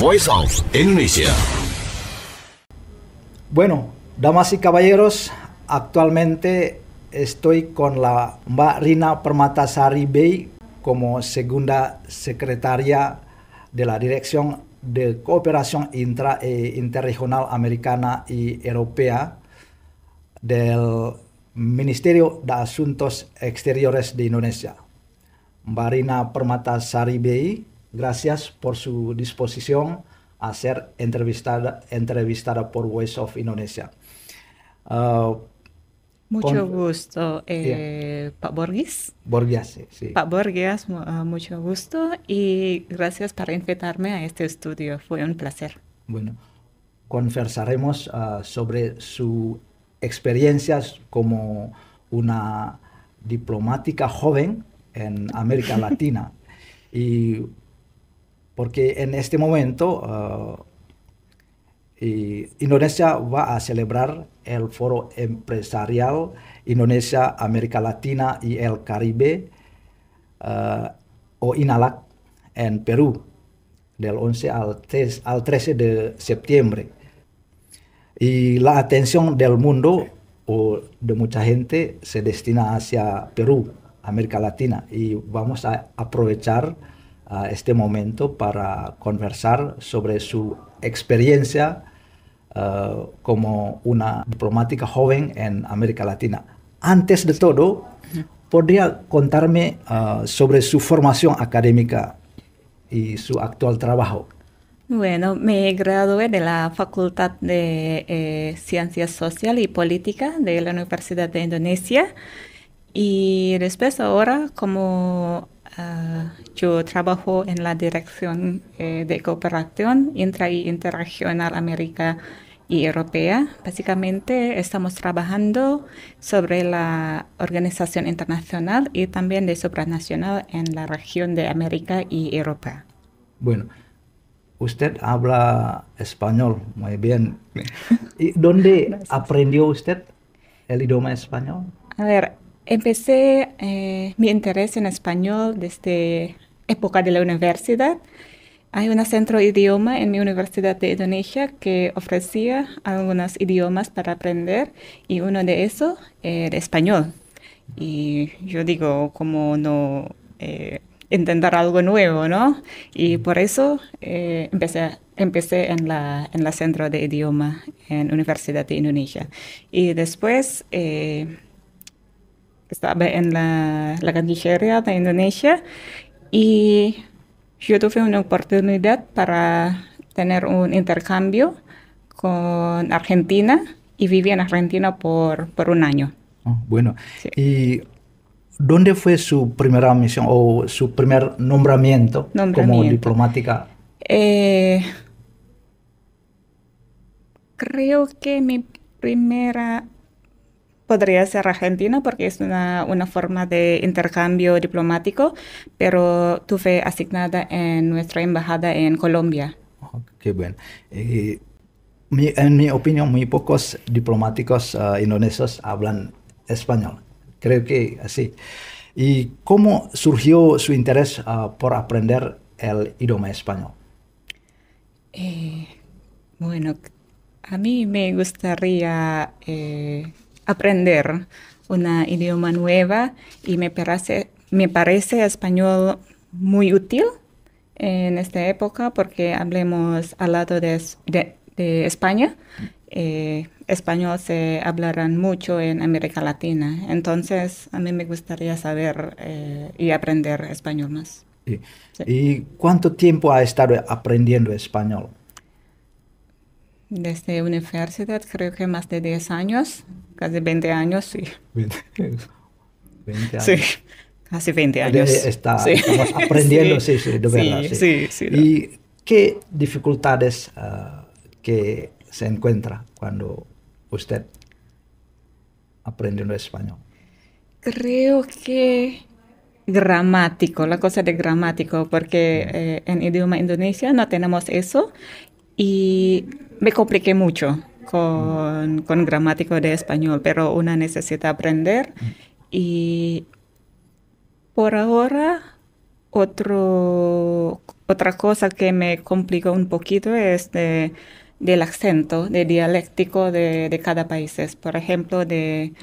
Voice of Indonesia. Bueno, damas y caballeros, actualmente estoy con la Marina Rina Permatasari Bey como segunda secretaria de la Dirección de Cooperación Intra e Interregional Americana y Europea del Ministerio de Asuntos Exteriores de Indonesia. Marina Rina Permatasari Bey Gracias por su disposición a ser entrevistada, por Voice of Indonesia. Ah, mucho gusto, eh, Pak Borges. sí, Pak ah, mucho gusto y gracias por invitarme a este estudio. Fue un placer. Bueno, conversaremos ah, sobre su experiencias como una diplomática joven en América Latina. y porque en este momento ah, Indonesia va a celebrar el foro empresarial Indonesia, América Latina y el Caribe ah, o INALAC en Perú del 11 al, al 13 de septiembre. Y la atención del mundo o de mucha gente se destina hacia Perú, América Latina, y vamos a aprovechar a este momento para conversar sobre su experiencia eh, como una diplomática joven en América Latina. Antes de todo, ¿podría contarme eh, sobre su formación académica y su actual trabajo? Bueno, me gradué de la Facultad de eh, Ciencias Sociales y Políticas de la Universidad de Indonesia y después ahora como yo trabajo en la Dirección eh, de Cooperación Intra y Interregional América y Europea. Básicamente estamos trabajando sobre la organización internacional y también de supranacional en la región de América y Europa. Bueno, usted habla español muy bien. dónde aprendió usted el idioma español? A ver, Empecé eh, mi interés en español desde época de la universidad. Hay un centro de idioma en mi universidad de Indonesia que ofrecía algunos idiomas para aprender y uno de esos era español. Y yo digo, como no eh, intentar algo nuevo, ¿no? Y por eso eh, empecé, empecé en, la, en la centro de idioma en Universidad de Indonesia. Y después... Eh, estaba en la, la cancillería de Indonesia y yo tuve una oportunidad para tener un intercambio con Argentina y viví en Argentina por, un año. Oh, bueno, ¿y dónde fue su primera misión o su primer nombramiento, como diplomática? Eh, creo que mi primera podría ser Argentina porque es una, forma de intercambio diplomático, pero tuve asignada en nuestra embajada en Colombia. Oh, qué bueno. Eh, en mi opinión, muy pocos diplomáticos ah, indonesios hablan español. Creo que así. ¿Y cómo surgió su interés ah, por aprender el idioma español? Eh, bueno, a mí me gustaría eh, aprender una idioma nueva y me parece, me parece español muy útil en esta época porque hablemos al lado de, España. Eh, español se hablarán mucho en América Latina. Entonces, a mí me gustaría saber eh, y aprender español más. ¿Y cuánto tiempo ha estado aprendiendo español? Desde universidad, creo que más de 10 años, casi 20 años, sí. 20 años. Sí, casi 20 eh, años. Está, Estamos aprendiendo, sí, sí, de verdad. Sí, sí. ¿Y qué dificultades ah, que se encuentra cuando usted aprende un español? Creo que gramático, la cosa de gramático, porque mm. eh, en idioma indonesia no tenemos eso y me compliqué mucho con, con gramático de español, pero una necesita aprender y por ahora otro, otra cosa que me complicó un poquito es de, del acento, de dialéctico de, cada país. Por ejemplo, de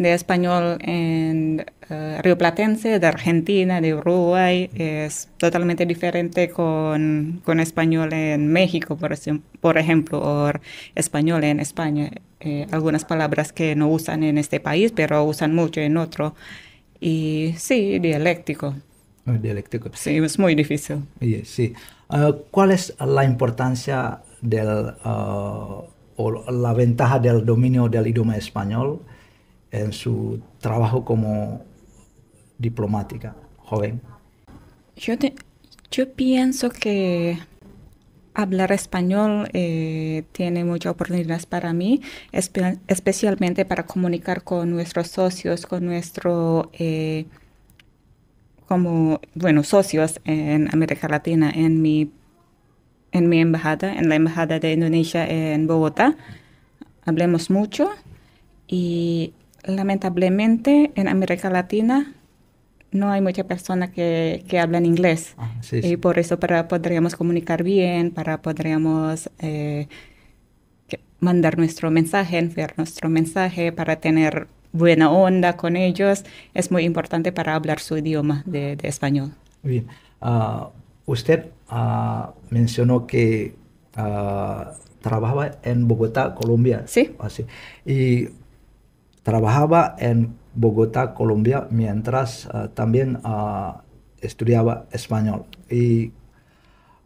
español en eh, rioplatense, de Argentina, de Uruguay, es totalmente diferente con, con español en México, por, por ejemplo, o español en España. Eh, algunas palabras que no usan en este país, pero usan mucho en otro. Y sí, dialéctico. Ah, dialéctico. Sí, es muy difícil. Sí. sí. Ah, ¿Cuál es la importancia del, ah, o la ventaja del dominio del idioma español en su trabajo como diplomática, joven? Yo, te, yo pienso que hablar español eh, tiene muchas oportunidades para mí, especialmente para comunicar con nuestros socios, con nuestro... Eh, como, bueno, socios en América Latina, en mi, en mi embajada, en la embajada de Indonesia en Bogotá. Hablemos mucho y lamentablemente en América Latina no hay mucha persona que, que hablan inglés. Ah, y por eso para podríamos comunicar bien, para podríamos eh, mandar nuestro mensaje, enviar nuestro mensaje, para tener buena onda con ellos, es muy importante para hablar su idioma de, español. Bien. Ah, usted ah, mencionó que trabajaba en Bogotá, Colombia. Sí. Así. Y Trabajaba en Bogotá, Colombia, mientras eh, también ah, estudiaba español. Y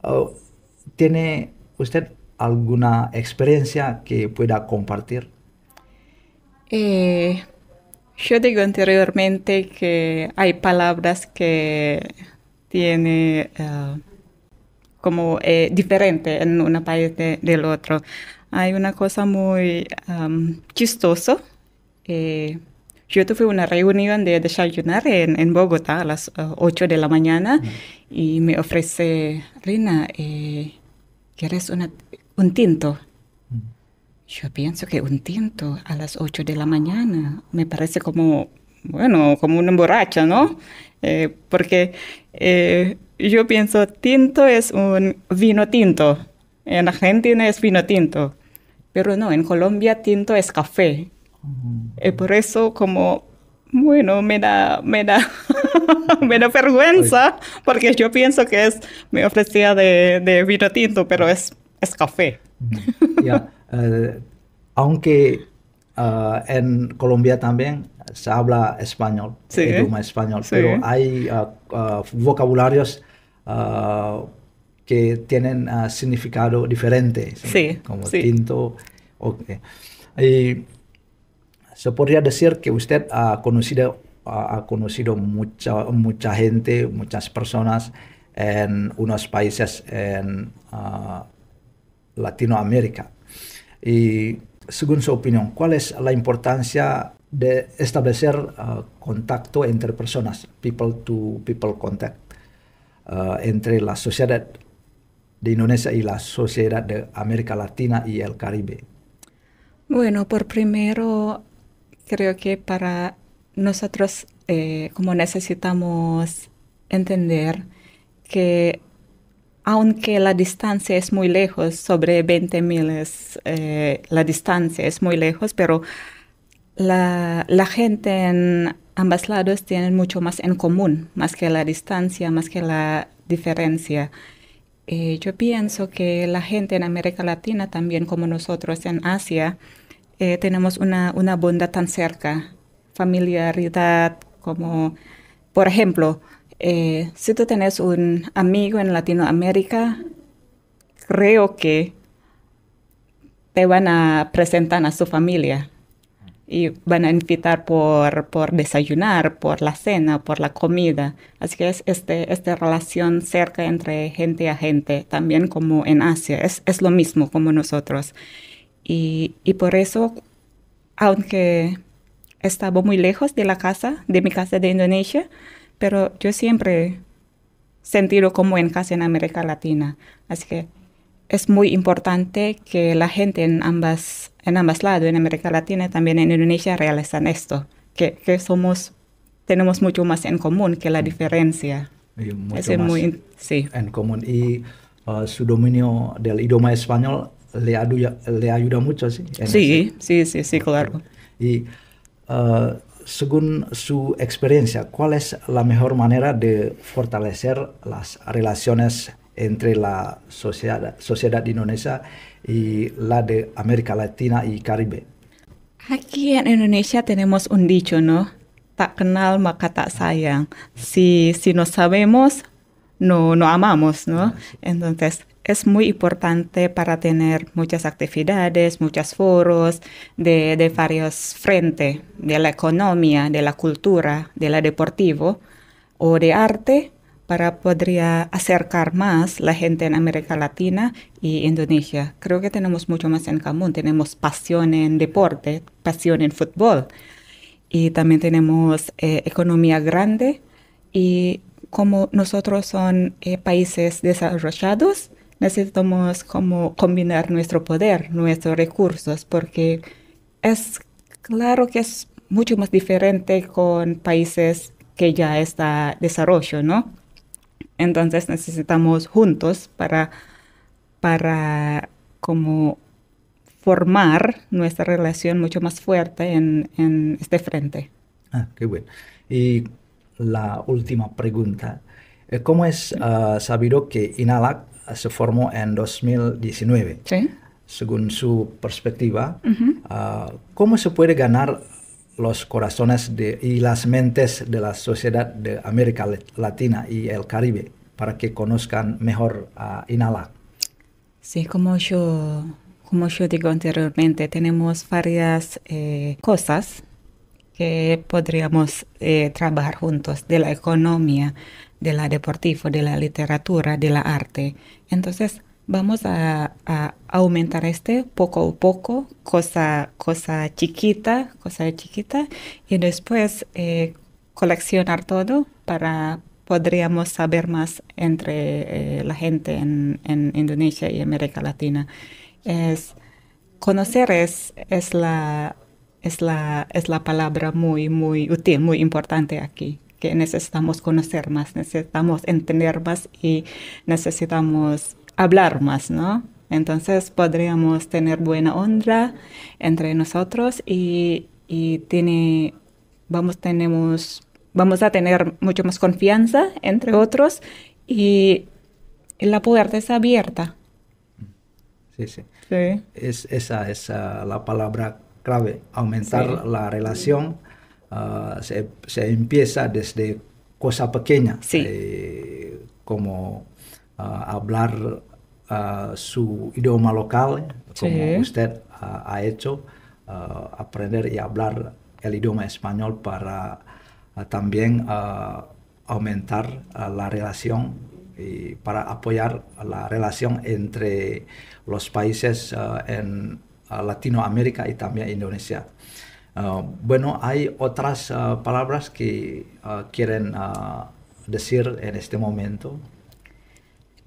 ah, ¿Tiene usted alguna experiencia que pueda compartir? Eh, yo digo anteriormente que hay palabras que tiene eh, como diferente en una parte del otro. Hay una cosa muy chistosa eh, yo tuve una reunión de desayunar en, Bogotá a las 8 eh, de la mañana y me ofrece, Rina, eh, ¿quieres un tinto? Yo pienso que un tinto a las 8 de la mañana me parece como, bueno, como una borracha, ¿no? porque yo pienso, tinto es un vino tinto. En Argentina es vino tinto. Pero no, en Colombia tinto es café. Y eh, por eso como, bueno, me da, me da, me da vergüenza, porque yo pienso que es, me ofrecía de, de vino tinto, pero es, es café. Eh, aunque eh, en Colombia también se habla español, idioma español, pero hay vocabularios que tienen significado diferente, ¿sí? como tinto. Y, se podría decir que usted ha conocido, ha conocido mucha, mucha gente, muchas personas en unos países en ah, Latinoamérica. Y según su opinión, ¿cuál es la importancia de establecer ah, contacto entre personas, people to people contact, ah, entre la sociedad de Indonesia y la sociedad de América Latina y el Caribe? Bueno, por primero Creo que para nosotros eh, como necesitamos entender que aunque la distancia es muy lejos, sobre 20 miles eh, la distancia, es muy lejos, pero la, gente en ambas lados tiene mucho más en común, más que la distancia, más que la diferencia. Eh, yo pienso que la gente en América Latina, también como nosotros en Asia, eh, tenemos una, una bondad tan cerca, familiaridad, como, por ejemplo, eh, si tú tienes un amigo en Latinoamérica, creo que te van a presentar a su familia y van a invitar por, desayunar, por la cena, por la comida. Así que es este, esta relación cerca entre gente a gente, también como en Asia, es, es lo mismo como nosotros. Y, por eso, aunque estaba muy lejos de la casa, de mi casa de Indonesia, pero yo siempre sentido como en casa en América Latina. Así que es muy importante que la gente en ambas, en ambas lados, en América Latina y también en Indonesia, realicen esto, que, que, somos, tenemos mucho más en común que la mm. diferencia. mucho es más muy, en común. Y uh, su dominio del idioma español le, ayuda, mucho, ¿sí? sí, sí, sí, claro. Y ah, según su experiencia, ¿cuál es la mejor manera de fortalecer las relaciones entre la sociedad, sociedad indonesia y la de América Latina y Caribe? Aquí en Indonesia tenemos un dicho, ¿no? Tak kenal maka sayang. Si, no sabemos, no, no amamos, ¿no? Ah, Entonces, es muy importante para tener muchas actividades, muchos foros de, varios frentes, de la economía, de la cultura, de la deportivo o de arte, para poder acercar más la gente en América Latina y Indonesia. Creo que tenemos mucho más en común. Tenemos pasión en deporte, pasión en fútbol y también tenemos eh, economía grande y como nosotros son eh, países desarrollados, necesitamos como combinar nuestro poder, nuestros recursos, porque es claro que es mucho más diferente con países que ya está desarrollo, ¿no? Entonces necesitamos juntos para, para como formar nuestra relación mucho más fuerte en, este frente. Ah, qué bueno. Y la última pregunta. Eh, ¿Cómo es ah, sabido que INALAC eh, se formó en 2019. Según su perspectiva, ah, ¿cómo se puede ganar los corazones de, y las mentes de la sociedad de América Latina y el Caribe para que conozcan mejor a Inala? Sí, como yo, como yo digo anteriormente, tenemos varias eh, cosas que podríamos eh, trabajar juntos de la economía, de la deportiva, de la literatura, de la arte. Entonces, vamos a, aumentar este poco a poco, cosa, cosa chiquita, cosa chiquita, y después eh, coleccionar todo para podríamos saber más entre eh, la gente en, en, Indonesia y América Latina. Es, conocer es la, es la, es la palabra muy, muy útil, muy importante aquí, que necesitamos conocer más, necesitamos entender más y necesitamos hablar más, ¿no? Entonces podríamos tener buena honra entre nosotros y, tiene, vamos, tenemos, vamos a tener mucho más confianza entre otros y la puerta es abierta. Sí, sí. sí. Es, esa es la palabra clave, aumentar la relación. Ah, se, empieza desde cosas pequeñas, eh, como ah, hablar ah, su idioma local, como usted ha hecho, aprender y hablar el idioma español para también aumentar la relación y para apoyar la relación entre los países en Latinoamérica y también Indonesia. Ah, bueno, hay otras ah, palabras que ah, quieren decir en este momento.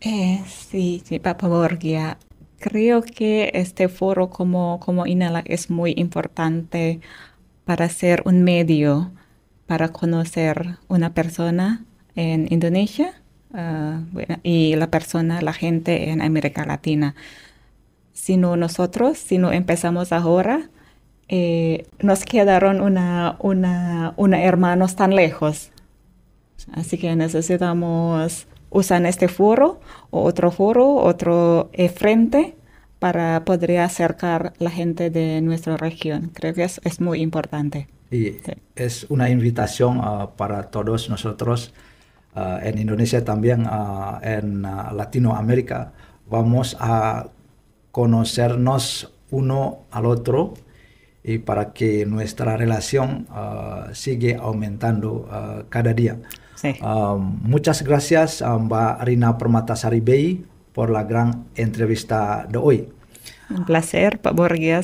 Eh, sí, Papa Borgia. Creo que este foro como, como es muy importante para ser un medio para conocer una persona en Indonesia y la persona, la gente en América Latina sino nosotros, si no empezamos ahora, eh, nos quedaron una, una, hermanos tan lejos. Así que necesitamos usar este foro otro foro, otro eh, frente para poder acercar la gente de nuestra región. Creo que es, es muy importante. Y es una invitación ah, para todos nosotros ah, en Indonesia también, ah, en Latinoamérica. Vamos a conocernos uno al otro y para que nuestra relación ah, siga aumentando ah, cada día. Ah, muchas gracias a Mbak Rina Permatasari por la gran entrevista de hoy. Un placer, Pak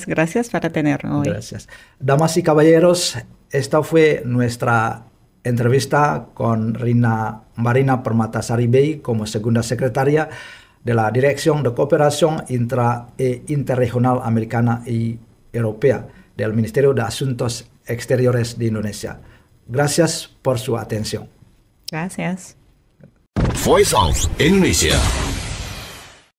Gracias por tenernos hoy. Gracias. Damas y caballeros, esta fue nuestra entrevista con Rina, Marina Permatasari Bey como segunda secretaria de la Dirección de Cooperación Intra e Interregional Americana y Europea del Ministerio de Asuntos Exteriores de Indonesia. Gracias por su atención. Gracias. Voice of Indonesia.